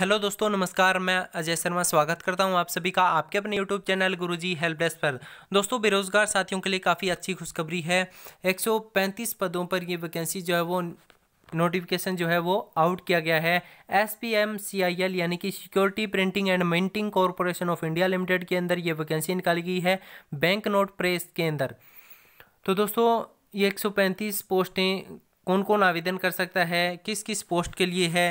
hello दोस्तों नमस्कार मैं अजय शर्मा स्वागत करता हूं आप सभी का आपके अपने YouTube channel Guruji help desk पर दोस्तों बेरोज़गार साथियों के लिए काफ़ी अच्छी खुशखबरी है 135 पदों पर ये वैकेंसी जो है वो नोटिफिकेशन जो है वो आउट किया गया है S P M C I L यानी कि security printing and minting corporation of India limited के अंदर ये वैकेंसी निकाली गई है बैंक नोट प्रेस के अंदर तो दोस्तों ये एक पोस्टें कौन कौन आवेदन कर सकता है किस किस पोस्ट के लिए है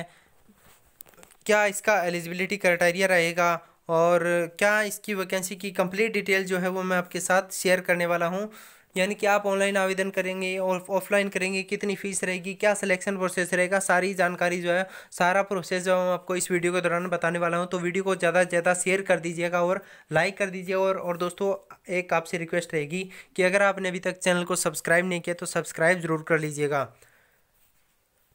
क्या इसका एलिजिबिलिटी क्राइटेरिया रहेगा और क्या इसकी वैकेंसी की कंप्लीट डिटेल जो है वो मैं आपके साथ शेयर करने वाला हूँ यानी कि आप ऑनलाइन आवेदन करेंगे और ऑफलाइन करेंगे कितनी फ़ीस रहेगी क्या सिलेक्शन प्रोसेस रहेगा सारी जानकारी जो है सारा प्रोसेस जो है आपको इस वीडियो के दौरान बताने वाला हूँ तो वीडियो को ज़्यादा से ज़्यादा शेयर कर दीजिएगा और लाइक कर दीजिएगा और और दोस्तों एक आपसे रिक्वेस्ट रहेगी कि अगर आपने अभी तक चैनल को सब्सक्राइब नहीं किया तो सब्सक्राइब ज़रूर कर लीजिएगा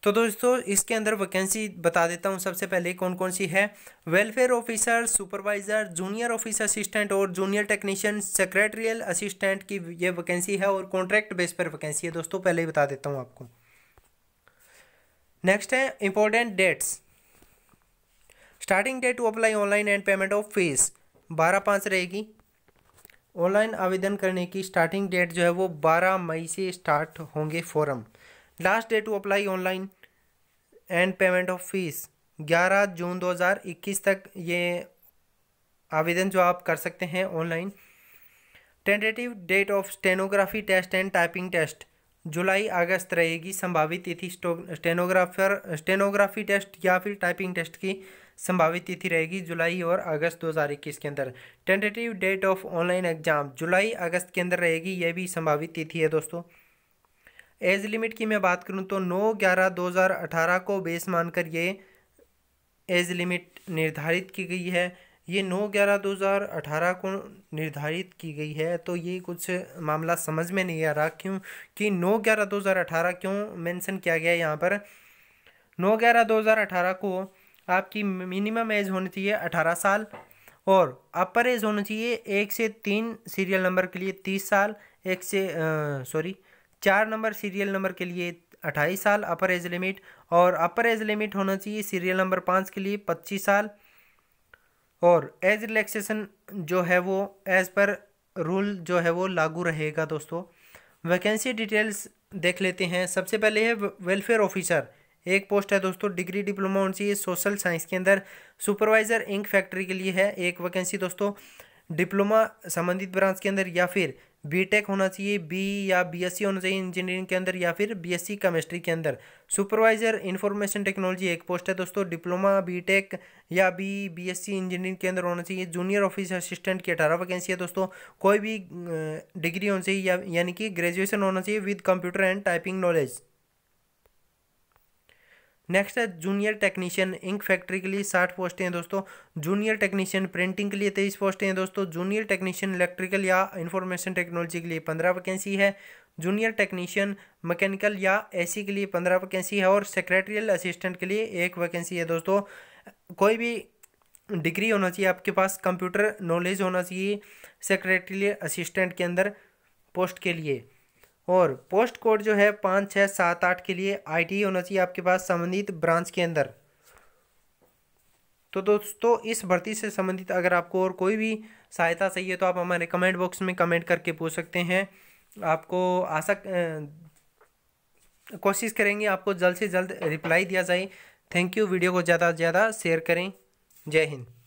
तो दोस्तों इसके अंदर वैकेंसी बता देता हूँ सबसे पहले कौन कौन सी है welfare officer supervisor junior office assistant और जूनियर टेक्नीशियन सेक्रेटरियल असिस्टेंट की ये वैकेंसी है और कॉन्ट्रैक्ट बेस पर वैकेंसी है दोस्तों पहले ही बता देता हूँ आपको नेक्स्ट है important dates starting date to apply online and payment of fees बारह पाँच रहेगी ऑनलाइन आवेदन करने की स्टार्टिंग डेट जो है वो बारह मई से स्टार्ट होंगे form last date to apply online and payment of fees 11 जून 2021 तक ये आवेदन जो आप कर सकते हैं online tentative date of stenography test and typing test जुलाई अगस्त रहेगी संभावित तिथि स्टेनोग्राफर स्टेनोग्राफी टेस्ट या फिर टाइपिंग टेस्ट की संभावित तिथि रहेगी जुलाई और अगस्त 2021 के अंदर tentative date of online exam जुलाई अगस्त के अंदर रहेगी यह भी संभावित तिथि है दोस्तों एज लिमिट की मैं बात करूँ तो नौ ग्यारह दो हज़ार अठारह को बेस मानकर ये एज लिमिट निर्धारित की गई है ये नौ ग्यारह दो हज़ार अठारह को निर्धारित की गई है तो ये कुछ मामला समझ में नहीं आ रहा क्यों कि नौ ग्यारह दो हज़ार अठारह क्यों मेंशन किया गया है यहाँ पर नौ ग्यारह दो हज़ार अठारह को आपकी मिनिमम एज होनी चाहिए अठारह साल और अपर एज होनी चाहिए एक से तीन सीरियल नंबर के लिए तीस साल एक से सॉरी चार नंबर सीरियल नंबर के लिए अट्ठाईस साल अपर एज लिमिट और अपर एज लिमिट होना चाहिए सीरियल नंबर पाँच के लिए पच्चीस साल और एज रिलैक्सेशन जो है वो एज पर रूल जो है वो लागू रहेगा दोस्तों वैकेंसी डिटेल्स देख लेते हैं सबसे पहले है वेलफेयर ऑफिसर एक पोस्ट है दोस्तों डिग्री डिप्लोमा होनी चाहिए सोशल साइंस के अंदर सुपरवाइजर इंक फैक्ट्री के लिए है एक वैकेंसी दोस्तों डिप्लोमा संबंधित ब्रांच के अंदर या फिर बीटेक होना चाहिए बी या बीएससी होना चाहिए इंजीनियरिंग के अंदर या फिर बीएससी केमिस्ट्री के अंदर सुपरवाइजर इंफॉर्मेशन टेक्नोलॉजी एक पोस्ट है दोस्तों डिप्लोमा बीटेक या बी बीएससी इंजीनियरिंग के अंदर होना चाहिए जूनियर ऑफिस असिस्टेंट की अठारह वैकेंसी है दोस्तों कोई भी डिग्री होनी चाहिए या यानी कि ग्रेजुएशन होना चाहिए with computer and typing knowledge next है जूनियर टेक्नीशियन इंक फैक्ट्री के लिए साठ पोस्टें हैं दोस्तों जूनियर टेक्नीशियन प्रिंटिंग के लिए तेईस पोस्टें हैं दोस्तों जूनियर टेक्नीशियन इलेक्ट्रिकल या इंफॉर्मेशन टेक्नोलॉजी के लिए पंद्रह वैकेंसी है जूनियर टेक्नीशियन मैकेनिकल या एसी के लिए पंद्रह वैकेंसी है और सेक्रेटरियल असिस्टेंट के लिए एक वैकेंसी है दोस्तों कोई भी डिग्री होना चाहिए आपके पास कंप्यूटर नॉलेज होना चाहिए सेक्रेटरियल असिस्टेंट के अंदर पोस्ट के लिए और पोस्ट कोड जो है पाँच छः सात आठ के लिए आईटी होना चाहिए आपके पास संबंधित ब्रांच के अंदर तो दोस्तों इस भर्ती से संबंधित अगर आपको और कोई भी सहायता चाहिए तो आप हमारे कमेंट बॉक्स में कमेंट करके पूछ सकते हैं आपको आशा कोशिश करेंगे आपको जल्द से जल्द रिप्लाई दिया जाए थैंक यू वीडियो को ज़्यादा से ज़्यादा शेयर करें जय हिंद